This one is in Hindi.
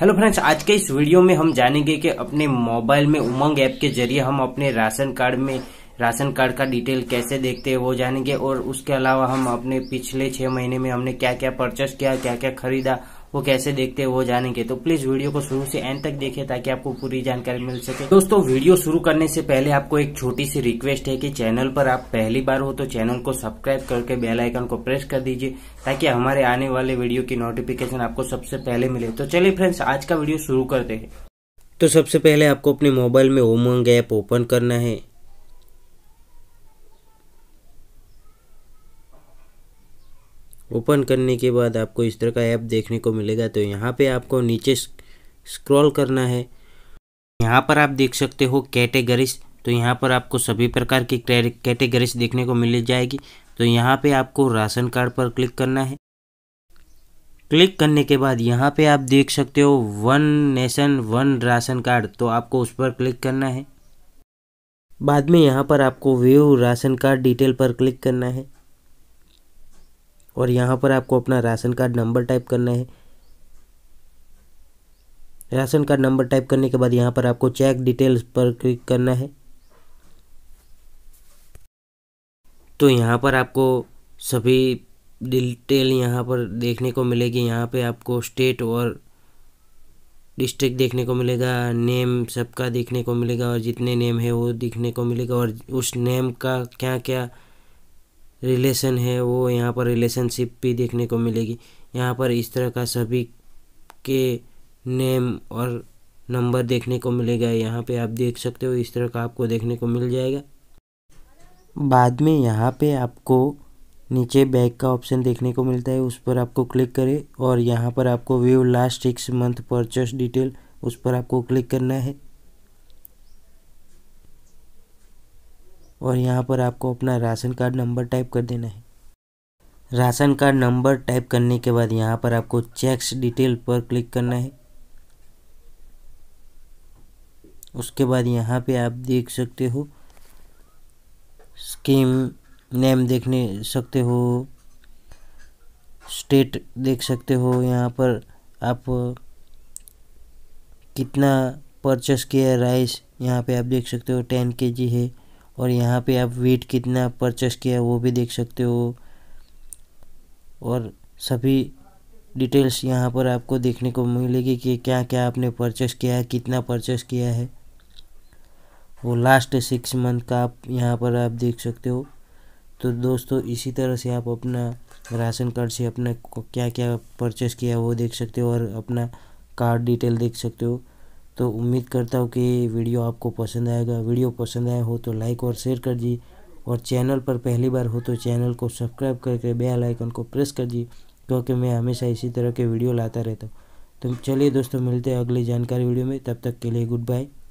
हेलो फ्रेंड्स आज के इस वीडियो में हम जानेंगे कि अपने मोबाइल में उमंग ऐप के जरिए हम अपने राशन कार्ड में राशन कार्ड का डिटेल कैसे देखते हैं वो जानेंगे और उसके अलावा हम अपने पिछले छह महीने में हमने क्या क्या परचेस किया क्या क्या खरीदा वो कैसे देखते हैं वो जानेंगे तो प्लीज वीडियो को शुरू से एंड तक देखें ताकि आपको पूरी जानकारी मिल सके दोस्तों वीडियो शुरू करने से पहले आपको एक छोटी सी रिक्वेस्ट है कि चैनल पर आप पहली बार हो तो चैनल को सब्सक्राइब करके बेल आइकन को प्रेस कर दीजिए ताकि हमारे आने वाले वीडियो की नोटिफिकेशन आपको सबसे पहले मिले तो चलिए फ्रेंड्स आज का वीडियो शुरू करते हैं तो सबसे पहले आपको अपने मोबाइल में उमंग ऐप ओपन करना है ओपन करने के बाद आपको इस तरह का ऐप देखने को मिलेगा तो यहाँ पे आपको नीचे स्क्रॉल करना है यहाँ पर आप देख सकते हो कैटेगरीज तो यहाँ पर आपको सभी प्रकार की कैटेगरीज देखने को मिल जाएगी तो यहाँ पे आपको राशन कार्ड पर क्लिक करना है क्लिक करने के बाद यहाँ पे आप देख सकते हो one nation one ration card तो आपको उस पर क्लिक करना है बाद में यहाँ पर आपको व्यू राशन कार्ड डिटेल पर क्लिक करना है और यहाँ पर आपको अपना राशन कार्ड नंबर टाइप करना है राशन कार्ड नंबर टाइप करने के बाद यहाँ पर आपको चेक डिटेल्स पर क्लिक करना है तो यहाँ पर आपको सभी डिटेल यहाँ पर देखने को मिलेगी यहाँ पे आपको स्टेट और डिस्ट्रिक्ट देखने को मिलेगा नेम सबका देखने को मिलेगा और जितने नेम है वो देखने को मिलेगा और उस नेम का क्या क्या रिलेशन है वो यहाँ पर रिलेशनशिप भी देखने को मिलेगी यहाँ पर इस तरह का सभी के नेम और नंबर देखने को मिलेगा यहाँ पे आप देख सकते हो इस तरह का आपको देखने को मिल जाएगा बाद में यहाँ पे आपको नीचे बैक का ऑप्शन देखने को मिलता है उस पर आपको क्लिक करें और यहाँ पर आपको view last six month purchase detail उस पर आपको क्लिक करना है और यहाँ पर आपको अपना राशन कार्ड नंबर टाइप कर देना है राशन कार्ड नंबर टाइप करने के बाद यहाँ पर आपको चेक्स डिटेल पर क्लिक करना है उसके बाद यहाँ पे आप देख सकते हो स्कीम नेम देखने सकते हो स्टेट देख सकते हो यहाँ पर आप कितना परचेस किया राइस यहाँ पे आप देख सकते हो टेन के जी है और यहाँ पे आप वेट कितना परचेस किया वो भी देख सकते हो और सभी डिटेल्स यहाँ पर आपको देखने को मिलेगी कि क्या क्या आपने परचेस किया है कितना परचेस किया है वो लास्ट सिक्स मंथ का आप यहाँ पर आप देख सकते हो तो दोस्तों इसी तरह से आप अपना राशन कार्ड से अपना क्या क्या परचेस किया वो देख सकते हो और अपना कार्ड डिटेल देख सकते हो तो उम्मीद करता हूँ कि वीडियो आपको पसंद आएगा वीडियो पसंद आया हो तो लाइक और शेयर कर दी और चैनल पर पहली बार हो तो चैनल को सब्सक्राइब करके बेल आइकन को प्रेस कर दी क्योंकि मैं हमेशा इसी तरह के वीडियो लाता रहता हूँ तो चलिए दोस्तों मिलते हैं अगली जानकारी वीडियो में तब तक के लिए गुड बाय